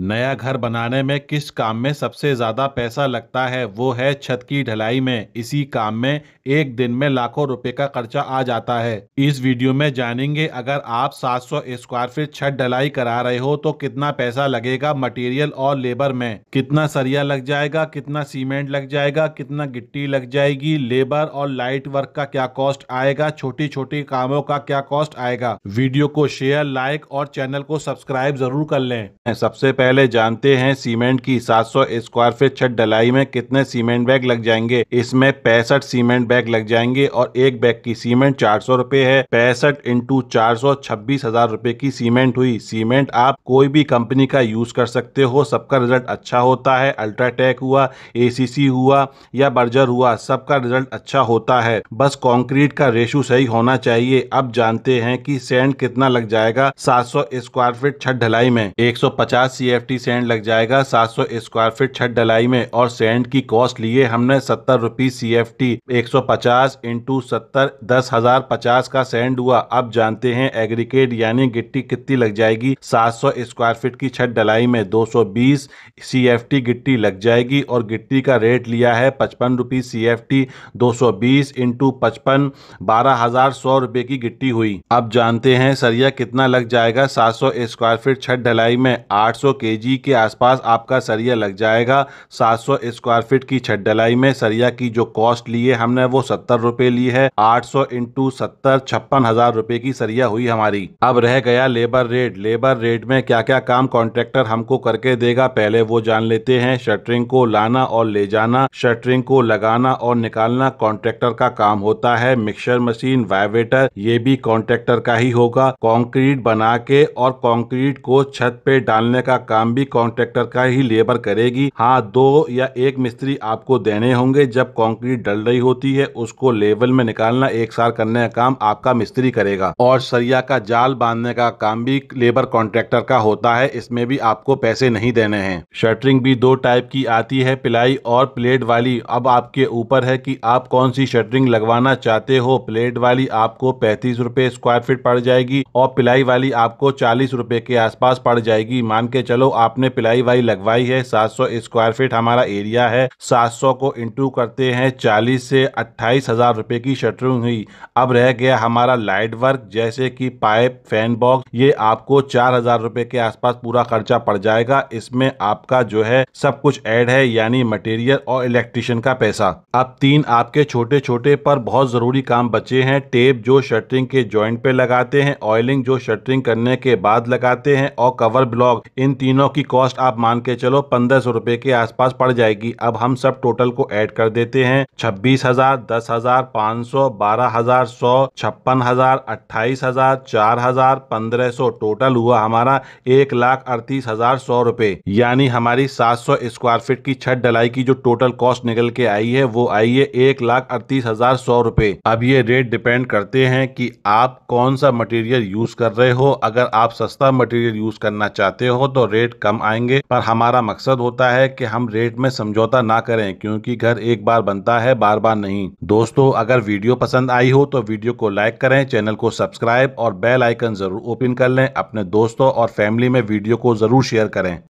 नया घर बनाने में किस काम में सबसे ज़्यादा पैसा लगता है वो है छत की ढलाई में इसी काम में एक दिन में लाखों रुपए का खर्चा आ जाता है इस वीडियो में जानेंगे अगर आप 700 स्क्वायर फीट छत ढलाई करा रहे हो तो कितना पैसा लगेगा मटेरियल और लेबर में कितना सरिया लग जाएगा कितना सीमेंट लग जाएगा कितना गिट्टी लग जाएगी लेबर और लाइट वर्क का क्या कॉस्ट आएगा छोटी छोटी कामों का क्या कॉस्ट आएगा वीडियो को शेयर लाइक और चैनल को सब्सक्राइब जरूर कर लें सबसे पहले जानते हैं सीमेंट की 700 स्क्वायर फीट छत डलाई में कितने सीमेंट बैग लग जाएंगे इसमें पैंसठ सीमेंट बैग लग जाएंगे और एक बैग की सीमेंट चार सौ रूपए है पैंसठ इंटू चार सौ छब्बीस हजार रूपए की सीमेंट हुई सीमेंट आप कोई भी कंपनी का यूज कर सकते हो सबका रिजल्ट अच्छा होता है अल्ट्राटेक हुआ ए हुआ या बर्जर हुआ सबका रिजल्ट अच्छा होता है बस कंक्रीट का रेशू सही होना चाहिए अब जानते हैं कि सैंड कितना लग जाएगा 700 स्क्वायर फीट छत ढलाई में 150 सौ सीएफटी सेंड लग जाएगा 700 स्क्वायर फीट छत डलाई में और सेंड की कॉस्ट लिए हमने सत्तर रुपीज सी एफ टी एक सौ पचास इंटू सत्तर दस हजार पचास का सेंड हुआ अब जानते हैं एग्रीकेट यानी गिट्टी कितनी लग जाएगी 700 स्क्वायर फीट की छत डलाई में 220 सीएफटी गिट्टी लग जाएगी और गिट्टी का रेट लिया है पचपन रुपीज सी एफ टी दो सौ बीस इंटू पचपन बारह हजार सौ की गिट्टी हुई अब जानते हैं सरिया कितना लग जाएगा सात स्क्वायर फीट छत ढलाई में आठ केजी के आसपास आपका सरिया लग जाएगा 700 स्क्वायर फीट की छत डलाई में सरिया की जो कॉस्ट ली है हमने वो सत्तर रूपए ली है आठ सौ इंटू सत्तर छप्पन हजार रूपए की सरिया हुई हमारी अब रह गया लेबर रेट लेबर रेट में क्या क्या काम कॉन्ट्रेक्टर हमको करके देगा पहले वो जान लेते हैं शटरिंग को लाना और ले जाना शटरिंग को लगाना और निकालना कॉन्ट्रेक्टर का काम होता है मिक्सर मशीन वाइवेटर ये भी कॉन्ट्रेक्टर का ही होगा कॉन्क्रीट बना के और कॉन्क्रीट को छत पे डालने का काम भी कॉन्ट्रेक्टर का ही लेबर करेगी हाँ दो या एक मिस्त्री आपको देने होंगे जब कंक्रीट डल रही होती है उसको लेवल में निकालना एक साल करने का काम आपका मिस्त्री करेगा और सरिया का जाल बांधने का काम भी लेबर कॉन्ट्रेक्टर का होता है इसमें भी आपको पैसे नहीं देने हैं शटरिंग भी दो टाइप की आती है पिलाई और प्लेट वाली अब आपके ऊपर है कि आप कौन सी शटरिंग लगवाना चाहते हो प्लेट वाली आपको पैंतीस रूपए स्क्वायर फीट पड़ जाएगी और पिलाई वाली आपको चालीस रूपए के आसपास पड़ जाएगी मान के चलो चलो आपने पिलाई वाई लगवाई है 700 स्क्वायर फीट हमारा एरिया है 700 को इंटू करते हैं 40 से अट्ठाईस हजार रूपए की शटरिंग हुई अब रह गया हमारा लाइट वर्क जैसे कि पाइप फैन बॉक्स ये आपको चार हजार रूपए के आसपास पूरा खर्चा पड़ जाएगा इसमें आपका जो है सब कुछ ऐड है यानी मटेरियल और इलेक्ट्रिशियन का पैसा अब तीन आपके छोटे छोटे पर बहुत ज़रूरी काम बचे हैं टेप जो शटरिंग के ज्वाइंट पे लगाते हैं ऑयलिंग जो शटरिंग करने के बाद लगाते हैं और कवर ब्लॉक इन तीन तीनों की कॉस्ट आप मान के चलो पंद्रह सौ रूपए के आसपास पड़ जाएगी अब हम सब टोटल को ऐड कर देते हैं छब्बीस हजार दस हजार पाँच सौ बारह हजार सौ छप्पन हजार अट्ठाईस हजार चार हजार पंद्रह सौ टोटल हुआ हमारा एक लाख अड़तीस हजार सौ रूपए यानी हमारी सात सौ स्क्वायर फीट की छत डलाई की जो टोटल कॉस्ट निकल के आई है वो आई है एक लाख अड़तीस हजार सौ रूपए अब ये रेट डिपेंड करते हैं की आप कौन सा मटेरियल यूज कर रहे हो अगर आप सस्ता मटेरियल यूज करना चाहते हो तो रेट रेट कम आएंगे पर हमारा मकसद होता है कि हम रेट में समझौता ना करें क्योंकि घर एक बार बनता है बार बार नहीं दोस्तों अगर वीडियो पसंद आई हो तो वीडियो को लाइक करें चैनल को सब्सक्राइब और बेल आइकन जरूर ओपन कर लें अपने दोस्तों और फैमिली में वीडियो को जरूर शेयर करें